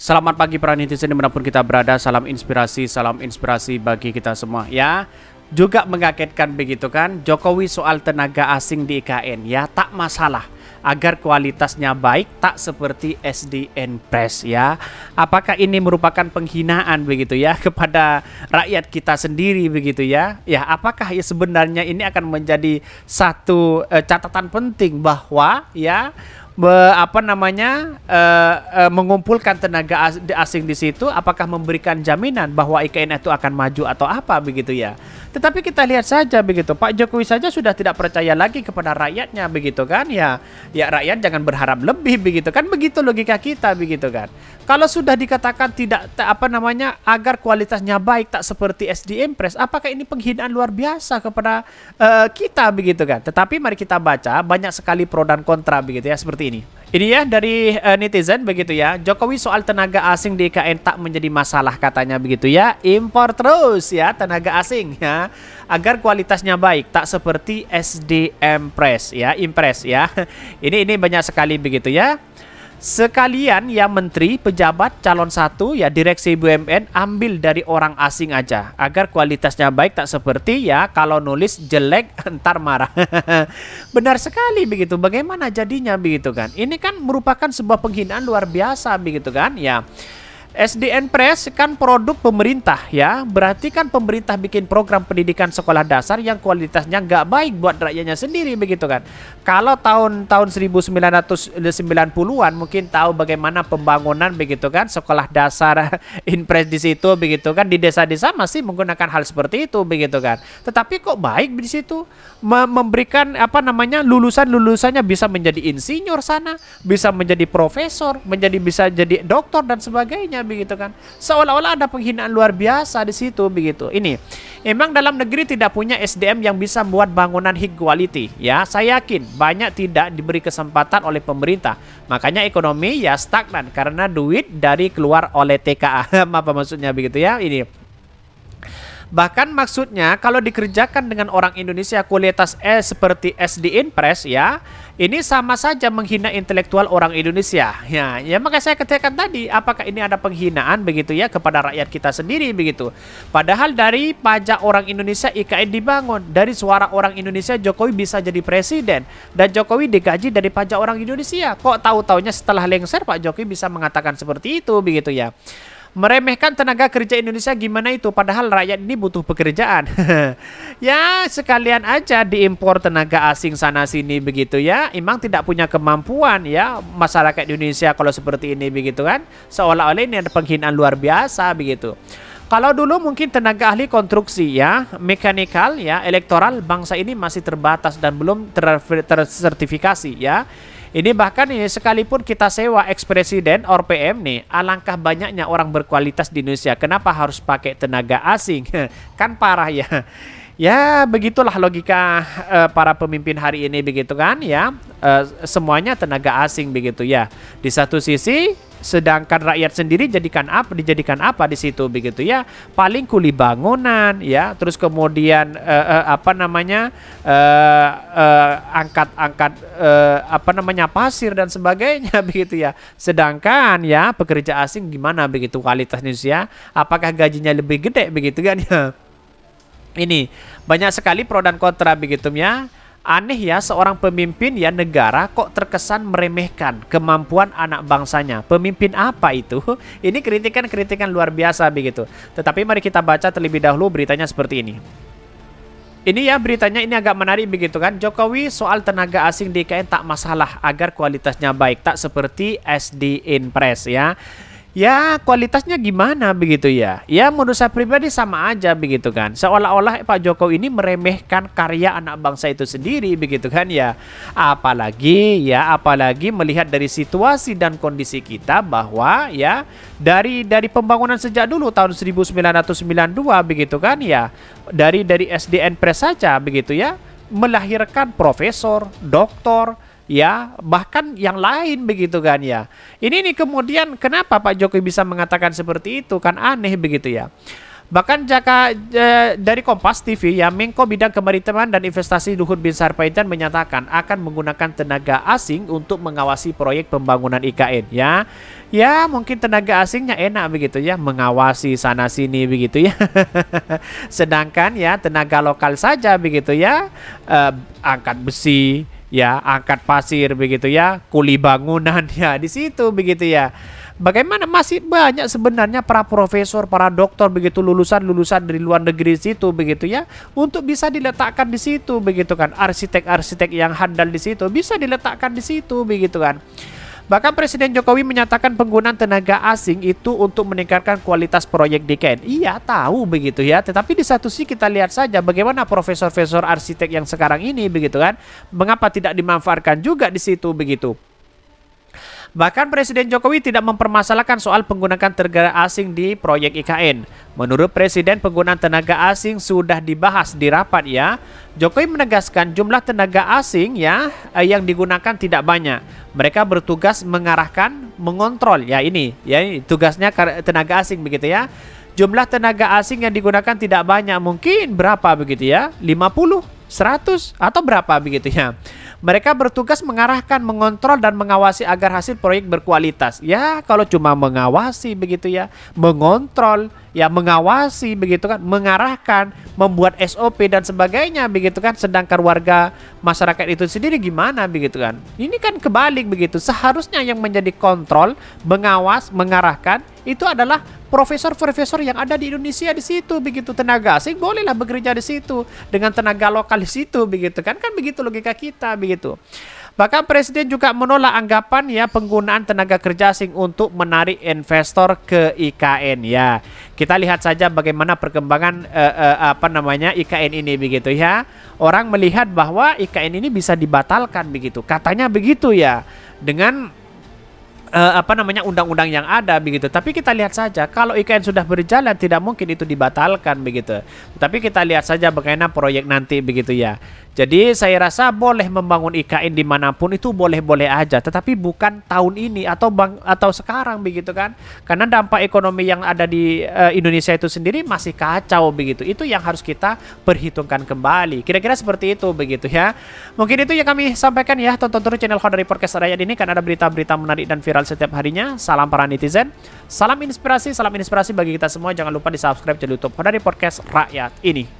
Selamat pagi para netizen dimanapun kita berada. Salam inspirasi, salam inspirasi bagi kita semua ya. Juga mengagetkan begitu kan, Jokowi soal tenaga asing di IKN ya tak masalah agar kualitasnya baik tak seperti SDN Press ya. Apakah ini merupakan penghinaan begitu ya kepada rakyat kita sendiri begitu ya? Ya, apakah ya sebenarnya ini akan menjadi satu eh, catatan penting bahwa ya be, apa namanya uh, uh, mengumpulkan tenaga asing di situ apakah memberikan jaminan bahwa IKN itu akan maju atau apa begitu ya tetapi kita lihat saja begitu, Pak Jokowi saja sudah tidak percaya lagi kepada rakyatnya begitu kan? Ya, ya rakyat jangan berharap lebih begitu kan? Begitu logika kita begitu kan? Kalau sudah dikatakan tidak apa namanya agar kualitasnya baik tak seperti SDM Press, apakah ini penghinaan luar biasa kepada uh, kita begitu kan? Tetapi mari kita baca banyak sekali pro dan kontra begitu ya seperti ini. Ini ya dari uh, netizen begitu ya. Jokowi soal tenaga asing di IKN tak menjadi masalah katanya begitu ya. Impor terus ya tenaga asing ya agar kualitasnya baik tak seperti SDM Press ya, Impress ya. Ini ini banyak sekali begitu ya. Sekalian ya menteri, pejabat, calon satu ya direksi BUMN ambil dari orang asing aja agar kualitasnya baik tak seperti ya kalau nulis jelek entar marah. Benar sekali begitu. Bagaimana jadinya begitu kan? Ini kan merupakan sebuah penghinaan luar biasa begitu kan? Ya. SDN Press kan produk pemerintah ya, berarti kan pemerintah bikin program pendidikan sekolah dasar yang kualitasnya nggak baik buat rakyatnya sendiri begitu kan. Kalau tahun-tahun 1990-an mungkin tahu bagaimana pembangunan begitu kan, sekolah dasar Inpres di situ begitu kan, di desa-desa masih menggunakan hal seperti itu begitu kan. Tetapi kok baik di situ memberikan apa namanya lulusan-lulusannya bisa menjadi insinyur sana, bisa menjadi profesor, menjadi bisa jadi dokter dan sebagainya sebagainya begitu kan. Seolah-olah ada penghinaan luar biasa di situ begitu. Ini emang dalam negeri tidak punya SDM yang bisa buat bangunan high quality ya. Saya yakin banyak tidak diberi kesempatan oleh pemerintah. Makanya ekonomi ya stagnan karena duit dari keluar oleh TKA apa maksudnya begitu ya ini. Bahkan maksudnya kalau dikerjakan dengan orang Indonesia kualitas S seperti SD Impress ya, ini sama saja menghina intelektual orang Indonesia. Ya, ya maka saya katakan tadi, apakah ini ada penghinaan begitu ya kepada rakyat kita sendiri begitu. Padahal dari pajak orang Indonesia IKN dibangun, dari suara orang Indonesia Jokowi bisa jadi presiden dan Jokowi digaji dari pajak orang Indonesia. Kok tahu-taunya setelah lengser Pak Jokowi bisa mengatakan seperti itu begitu ya. Meremehkan tenaga kerja Indonesia gimana itu? Padahal rakyat ini butuh pekerjaan. ya, sekalian aja diimpor tenaga asing sana-sini begitu ya. Emang tidak punya kemampuan ya masyarakat Indonesia kalau seperti ini begitu kan. Seolah-olah ini ada penghinaan luar biasa begitu. Kalau dulu mungkin tenaga ahli konstruksi ya, mekanikal ya, elektoral bangsa ini masih terbatas dan belum tersertifikasi ya. Ini bahkan ini sekalipun kita sewa ex-presiden or PM nih, alangkah banyaknya orang berkualitas di Indonesia. Kenapa harus pakai tenaga asing? kan parah ya. Ya, begitulah logika uh, para pemimpin hari ini begitu kan ya. Uh, semuanya tenaga asing begitu ya. Di satu sisi sedangkan rakyat sendiri jadikan apa dijadikan apa di situ begitu ya paling kuli bangunan ya terus kemudian uh, uh, apa namanya uh, eh, uh, angkat angkat uh, apa namanya pasir dan sebagainya begitu ya sedangkan ya pekerja asing gimana begitu kualitas Indonesia ya? apakah gajinya lebih gede begitu kan ya ini banyak sekali pro dan kontra begitu ya Aneh ya seorang pemimpin ya negara kok terkesan meremehkan kemampuan anak bangsanya. Pemimpin apa itu? Ini kritikan-kritikan luar biasa begitu. Tetapi mari kita baca terlebih dahulu beritanya seperti ini. Ini ya beritanya ini agak menarik begitu kan. Jokowi soal tenaga asing di IKN tak masalah agar kualitasnya baik. Tak seperti SD Impress ya ya kualitasnya gimana begitu ya ya menurut saya pribadi sama aja begitu kan seolah-olah Pak Jokowi ini meremehkan karya anak bangsa itu sendiri begitu kan ya apalagi ya apalagi melihat dari situasi dan kondisi kita bahwa ya dari dari pembangunan sejak dulu tahun 1992 begitu kan ya dari dari SDN Press saja begitu ya melahirkan profesor, doktor, ya bahkan yang lain begitu kan ya ini nih kemudian kenapa Pak Jokowi bisa mengatakan seperti itu kan aneh begitu ya Bahkan jaka eh, dari Kompas TV ya Menko Bidang Kemaritiman dan Investasi Luhut Bin Sarpanjaitan menyatakan akan menggunakan tenaga asing untuk mengawasi proyek pembangunan IKN ya. Ya, mungkin tenaga asingnya enak begitu ya mengawasi sana sini begitu ya. Sedangkan ya tenaga lokal saja begitu ya eh, angkat besi ya angkat pasir begitu ya kuli bangunan ya di situ begitu ya bagaimana masih banyak sebenarnya para profesor para dokter begitu lulusan lulusan dari luar negeri situ begitu ya untuk bisa diletakkan di situ begitu kan arsitek arsitek yang handal di situ bisa diletakkan di situ begitu kan Bahkan Presiden Jokowi menyatakan penggunaan tenaga asing itu untuk meningkatkan kualitas proyek di KEN. Iya, tahu begitu ya. Tetapi di satu sisi kita lihat saja bagaimana profesor-profesor arsitek yang sekarang ini begitu kan. Mengapa tidak dimanfaatkan juga di situ begitu. Bahkan Presiden Jokowi tidak mempermasalahkan soal penggunaan tenaga asing di proyek IKN. Menurut Presiden, penggunaan tenaga asing sudah dibahas di rapat ya. Jokowi menegaskan jumlah tenaga asing ya eh, yang digunakan tidak banyak. Mereka bertugas mengarahkan, mengontrol ya ini, ya ini tugasnya tenaga asing begitu ya. Jumlah tenaga asing yang digunakan tidak banyak, mungkin berapa begitu ya? 50, 100 atau berapa begitu ya. Mereka bertugas mengarahkan, mengontrol dan mengawasi agar hasil proyek berkualitas. Ya, kalau cuma mengawasi begitu ya, mengontrol ya mengawasi begitu kan, mengarahkan, membuat SOP dan sebagainya begitu kan. Sedangkan warga masyarakat itu sendiri gimana begitu kan? Ini kan kebalik begitu. Seharusnya yang menjadi kontrol, mengawas, mengarahkan itu adalah profesor-profesor yang ada di Indonesia di situ begitu tenaga asing bolehlah bekerja di situ dengan tenaga lokal di situ begitu kan kan begitu logika kita begitu. Bahkan Presiden juga menolak anggapan ya penggunaan tenaga kerja asing untuk menarik investor ke IKN ya. Kita lihat saja bagaimana perkembangan uh, uh, apa namanya IKN ini begitu ya. Orang melihat bahwa IKN ini bisa dibatalkan begitu. Katanya begitu ya dengan uh, apa namanya undang-undang yang ada begitu. Tapi kita lihat saja kalau IKN sudah berjalan tidak mungkin itu dibatalkan begitu. Tapi kita lihat saja bagaimana proyek nanti begitu ya. Jadi saya rasa boleh membangun IKN dimanapun itu boleh-boleh aja, tetapi bukan tahun ini atau bang atau sekarang begitu kan? Karena dampak ekonomi yang ada di uh, Indonesia itu sendiri masih kacau begitu. Itu yang harus kita perhitungkan kembali. Kira-kira seperti itu begitu ya. Mungkin itu yang kami sampaikan ya. Tonton terus channel dari Podcast Rakyat ini karena ada berita-berita menarik dan viral setiap harinya. Salam para netizen, salam inspirasi, salam inspirasi bagi kita semua. Jangan lupa di subscribe channel YouTube dari Podcast Rakyat ini.